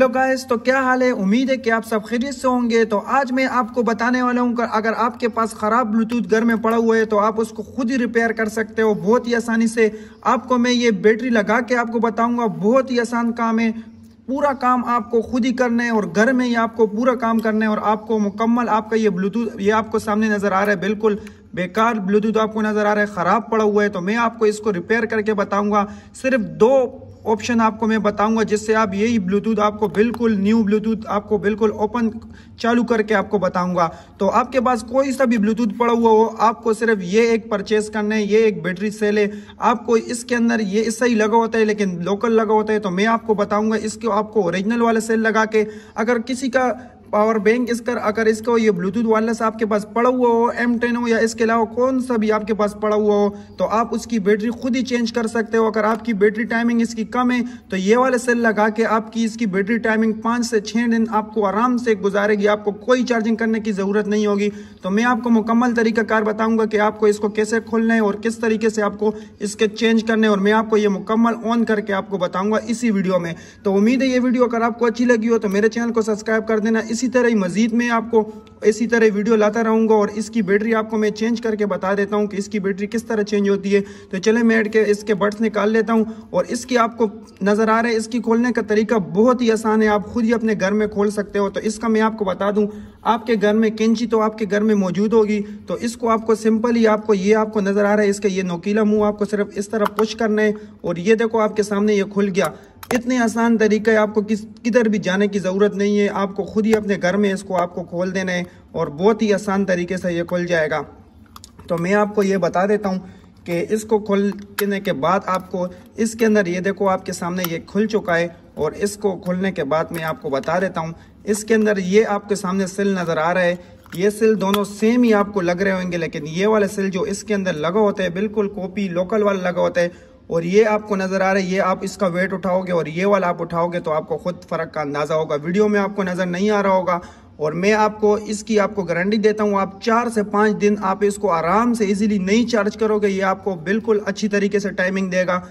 hello guys तो क्या हाल है उम्मीद है कि आप सब खरीद से होंगे तो आज मैं आपको बताने वाला हूँ अगर आपके पास ख़राब ब्लूटूथ घर में पड़ा हुआ है तो आप उसको खुद ही रिपेयर कर सकते हो बहुत ही आसानी से आपको मैं ये बैटरी लगा के आपको बताऊंगा बहुत ही आसान काम है पूरा काम आपको खुद ही करना है और घर में ही आपको पूरा काम करना है और आपको मुकम्मल आपका ये ब्लूटूथ ये आपको सामने नज़र आ रहा है बिल्कुल बेकार ब्लूटूथ आपको नज़र आ रहा है ख़राब पड़ा हुआ है तो मैं आपको इसको रिपेयर करके बताऊंगा सिर्फ दो ऑप्शन आपको मैं बताऊंगा जिससे आप यही ब्लूटूथ आपको बिल्कुल न्यू ब्लूटूथ आपको बिल्कुल ओपन चालू करके आपको बताऊंगा तो आपके पास कोई सा भी ब्लूटूथ पड़ा हुआ हो आपको सिर्फ ये एक परचेज करना है ये एक बैटरी सेल है आपको इसके अंदर ये इससे ही लगा होता है लेकिन लोकल लगा होता है तो मैं आपको बताऊंगा इसको आपको ओरिजिनल वाला सेल लगा के अगर किसी का पावर बैंक इसका अगर इसको ये ब्लूटूथ वायरलेस आपके पास पड़ा हुआ हो एम टेन हो या इसके अलावा कौन सा भी आपके पास पड़ा हुआ हो तो आप उसकी बैटरी खुद ही चेंज कर सकते हो अगर आपकी बैटरी टाइमिंग इसकी कम है तो ये वाला सेल लगा के आपकी इसकी बैटरी टाइमिंग पाँच से छः दिन आपको आराम से गुजारेगी आपको कोई चार्जिंग करने की ज़रूरत नहीं होगी तो मैं आपको मुकम्मल तरीकाकार बताऊँगा कि आपको इसको कैसे खोलना है और किस तरीके से आपको इसके चेंज करने और मैं आपको ये मुकम्मल ऑन करके आपको बताऊँगा इसी वीडियो में तो उम्मीद है ये वीडियो अगर आपको अच्छी लगी हो तो मेरे चैनल को सब्सक्राइब कर देना इसी तरह ही मज़ीद में आपको इसी तरह वीडियो लाता रहूँगा और इसकी बैटरी आपको मैं चेंज करके बता देता हूँ कि इसकी बैटरी किस तरह चेंज होती है तो चले मैं के इसके बट्स निकाल लेता हूँ और इसकी आपको नज़र आ रहा है इसकी खोलने का तरीका बहुत ही आसान है आप खुद ही अपने घर में खोल सकते हो तो इसका मैं आपको बता दूँ आपके घर में कैंची तो आपके घर में मौजूद होगी तो इसको आपको सिंपल ही आपको ये आपको नज़र आ रहा है इसका ये नोकीला मुँह आपको सिर्फ इस तरह पुश करना है और ये देखो आपके सामने ये खुल गया इतने आसान तरीके है आपको किस किधर भी जाने की ज़रूरत नहीं है आपको खुद ही अपने घर में इसको आपको खोल देना है और बहुत ही आसान तरीके से ये खुल जाएगा तो मैं आपको ये बता देता हूँ कि इसको खोलने के बाद आपको इसके अंदर ये देखो आपके सामने ये खुल चुका है और इसको खोलने के बाद मैं आपको बता देता हूँ इसके अंदर ये आपके सामने सिल नज़र आ रहा है ये सिल दोनों सेम ही आपको लग रहे होंगे लेकिन ये वाला सिल जो इसके अंदर लगा होता है बिल्कुल कॉपी लोकल वाला लगा होता है और ये आपको नज़र आ रहा है ये आप इसका वेट उठाओगे और ये वाला आप उठाओगे तो आपको खुद फ़र्क का अंदाज़ा होगा वीडियो में आपको नज़र नहीं आ रहा होगा और मैं आपको इसकी आपको गारंटी देता हूँ आप चार से पाँच दिन आप इसको आराम से इजीली नहीं चार्ज करोगे ये आपको बिल्कुल अच्छी तरीके से टाइमिंग देगा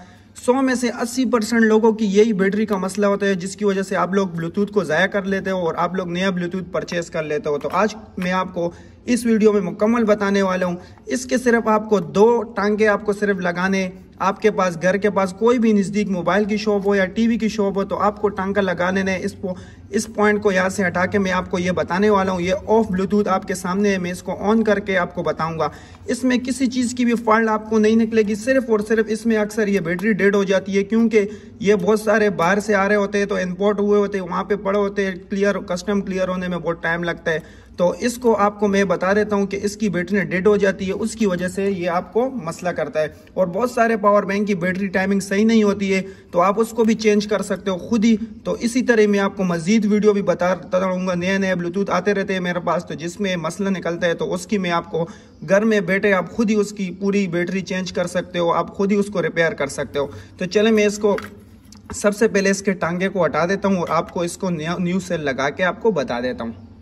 100 में से 80 परसेंट लोगों की यही बैटरी का मसला होता है जिसकी वजह से आप लोग ब्लूटूथ को ज़ाया कर लेते हो और आप लोग नया ब्लूटूथ परचेस कर लेते हो तो आज मैं आपको इस वीडियो में मुकम्मल बताने वाला हूँ इसके सिर्फ आपको दो टांगे आपको सिर्फ लगाने आपके पास घर के पास कोई भी नज़दीक मोबाइल की शॉप हो या टीवी की शॉप हो तो आपको टांका लगाने ने इस पो, इस पॉइंट को यहाँ से हटा के मैं आपको ये बताने वाला हूँ ये ऑफ ब्लूटूथ आपके सामने है मैं इसको ऑन करके आपको बताऊँगा इसमें किसी चीज़ की भी फॉल्ट आपको नहीं निकलेगी सिर्फ और सिर्फ इसमें अक्सर ये बैटरी डेड हो जाती है क्योंकि ये बहुत सारे बाहर से आ रहे होते हैं तो इम्पोर्ट हुए होते हैं वहाँ पर पड़े होते हैं क्लियर कस्टम क्लियर होने में बहुत टाइम लगता है तो इसको आपको मैं बता देता हूँ कि इसकी बैटरी डेड हो जाती है उसकी वजह से ये आपको मसला करता है और बहुत सारे पावर बैंक की बैटरी टाइमिंग सही नहीं होती है तो आप उसको भी चेंज कर सकते हो खुद ही तो इसी तरह मैं आपको मजीद वीडियो भी बताता रहूँगा नए नए ब्लूटूथ आते रहते हैं मेरे पास तो जिसमें मसला निकलता है तो उसकी मैं आपको घर में बैठे आप खुद ही उसकी पूरी बैटरी चेंज कर सकते हो आप खुद ही उसको रिपेयर कर सकते हो तो चले मैं इसको सबसे पहले इसके टांगे को हटा देता हूँ और आपको इसको न्यू सेल लगा के आपको बता देता हूँ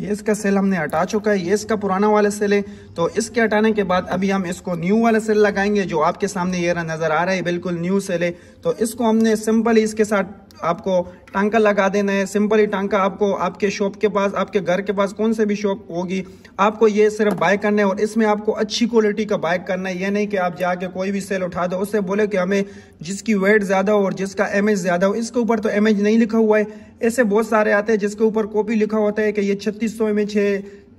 ये इसका सेल हमने हटा चुका है ये इसका पुराना वाला सेल है तो इसके हटाने के बाद अभी हम इसको न्यू वाला सेल लगाएंगे जो आपके सामने ये नज़र आ रहा है बिल्कुल न्यू सेल है तो इसको हमने सिंपल इसके साथ आपको टांका लगा देना है सिंपल ही टांका आपको आपके शॉप के पास आपके घर के पास कौन से भी शॉप होगी आपको ये सिर्फ बाय करना है और इसमें आपको अच्छी क्वालिटी का बाय करना है ये नहीं कि आप जाके कोई भी सेल उठा दो उससे बोले कि हमें जिसकी वेट ज़्यादा हो और जिसका एम ज़्यादा हो इसके ऊपर तो एम नहीं लिखा हुआ है ऐसे बहुत सारे आते हैं जिसके ऊपर कॉपी लिखा होता है कि ये छत्तीस सौ एम है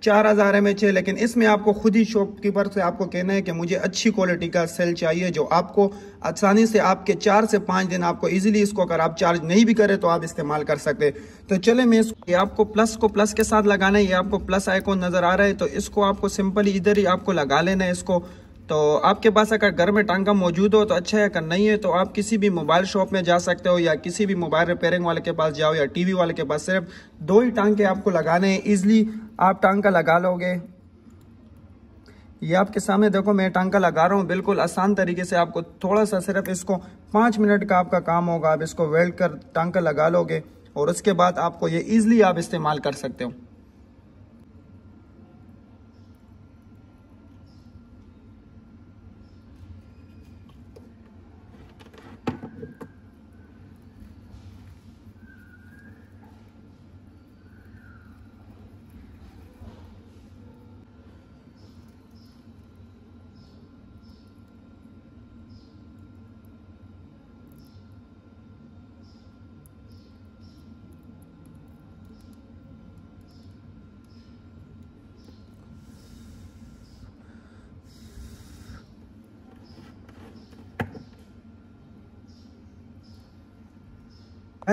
चार हज़ार एम एच है लेकिन इसमें आपको खुद ही शॉपकीपर से आपको कहना है कि मुझे अच्छी क्वालिटी का सेल चाहिए जो आपको आसानी से आपके चार से पाँच दिन आपको इजीली इसको अगर आप चार्ज नहीं भी करें तो आप इस्तेमाल कर सकते तो चले मैं इसको ये आपको प्लस को प्लस के साथ लगाना है ये आपको प्लस आइकॉन नज़र आ रहा है तो इसको आपको सिंपली इधर ही आपको लगा लेना है इसको तो आपके पास अगर घर में टांगा मौजूद हो तो अच्छा है अगर नहीं है तो आप किसी भी मोबाइल शॉप में जा सकते हो या किसी भी मोबाइल रिपेयरिंग वाले के पास जाओ या टीवी वाले के पास सिर्फ दो ही टांके आपको लगाने हैं इजली आप टांका लगा लोगे ये आपके सामने देखो मैं टांका लगा रहा हूँ बिल्कुल आसान तरीके से आपको थोड़ा सा सिर्फ इसको पाँच मिनट का आपका काम होगा आप इसको वेल्ड कर टांका लगा लोगे और उसके बाद आपको ये ईजिली आप इस्तेमाल कर सकते हो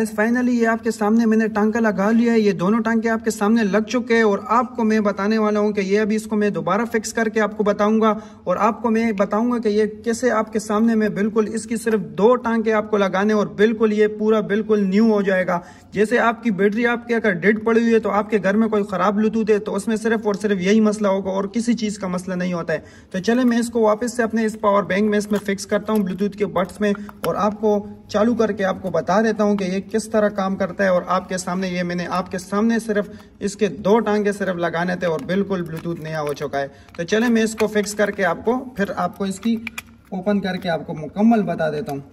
एज फाइनली ये आपके सामने मैंने टांका लगा लिया है ये दोनों टांके आपके सामने लग चुके हैं और आपको मैं बताने वाला हूँ कि ये अभी इसको मैं दोबारा फिक्स करके आपको बताऊंगा और आपको मैं बताऊंगा कि ये कैसे आपके सामने मैं बिल्कुल इसकी सिर्फ दो टांके आपको लगाने और बिल्कुल ये पूरा बिल्कुल न्यू हो जाएगा जैसे आपकी बैटरी आपके अगर डेड पड़ी हुई है तो आपके घर में कोई ख़राब ब्लूटूथ है तो उसमें सिर्फ और सिर्फ यही मसला होगा और किसी चीज़ का मसला नहीं होता है तो चले मैं इसको वापस से अपने इस पावर बैंक में इसमें फिक्स करता हूँ ब्लूटूथ के बट्स में और आपको चालू करके आपको बता देता हूँ कि ये किस तरह काम करता है और आपके सामने ये मैंने आपके सामने सिर्फ इसके दो टांगे सिर्फ लगाने थे और बिल्कुल ब्लूटूथ नया हो चुका है तो चले मैं इसको फिक्स करके आपको फिर आपको इसकी ओपन करके आपको मुकम्मल बता देता हूँ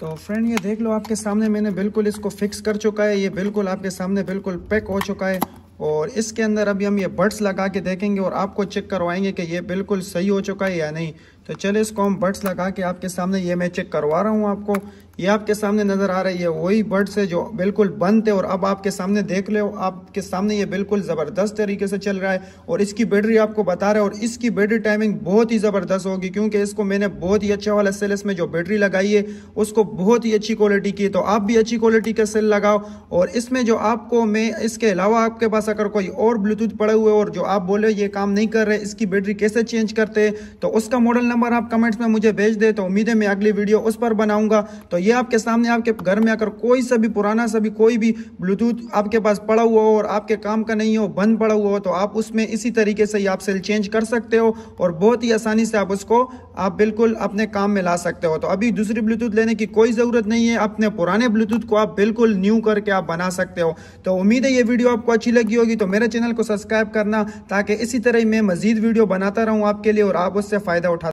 तो फ्रेंड ये देख लो आपके सामने मैंने बिल्कुल इसको फिक्स कर चुका है ये बिल्कुल आपके सामने बिल्कुल पैक हो चुका है और इसके अंदर अभी हम ये बट्स लगा के देखेंगे और आपको चेक करवाएंगे कि ये बिल्कुल सही हो चुका है या नहीं तो चलिए इसको हम बर्ड्स लगा के आपके सामने ये मैं चेक करवा रहा हूँ आपको ये आपके सामने नज़र आ रही है वही बर्ड्स है जो बिल्कुल बंद थे और अब आपके सामने देख ले आपके सामने ये बिल्कुल ज़बरदस्त तरीके से चल रहा है और इसकी बैटरी आपको बता रहा है और इसकी बैटरी टाइमिंग बहुत ही ज़बरदस्त होगी क्योंकि इसको मैंने बहुत ही अच्छा वाला सेल इसमें जो बैटरी लगाई है उसको बहुत ही अच्छी क्वालिटी की तो आप भी अच्छी क्वालिटी का सेल लगाओ और इसमें जो आपको मैं इसके अलावा आपके पास अगर कोई और ब्लूटूथ पड़े हुए और जो आप बोले ये काम नहीं कर रहे इसकी बैटरी कैसे चेंज करते तो उसका मॉडल नंबर आप कमेंट्स में मुझे भेज दे तो उम्मीद है मैं अगली वीडियो उस पर बनाऊंगा तो ये आपके सामने आपके घर में अगर कोई सा भी पुराना सा भी कोई भी ब्लूटूथ आपके पास पड़ा हुआ हो और आपके काम का नहीं हो बंद पड़ा हुआ हो तो आप उसमें इसी तरीके से ही आप सेल चेंज कर सकते हो और बहुत ही आसानी से आप उसको आप बिल्कुल अपने काम में ला सकते हो तो अभी दूसरी ब्लूटूथ लेने की कोई ज़रूरत नहीं है अपने पुराने ब्लूटूथ को आप बिल्कुल न्यू करके आप बना सकते हो तो उम्मीद है ये वीडियो आपको अच्छी लगी होगी तो मेरे चैनल को सब्सक्राइब करना ताकि इसी तरह मैं मजीद वीडियो बनाता रहूँ आपके लिए और आप उससे फ़ायदा उठा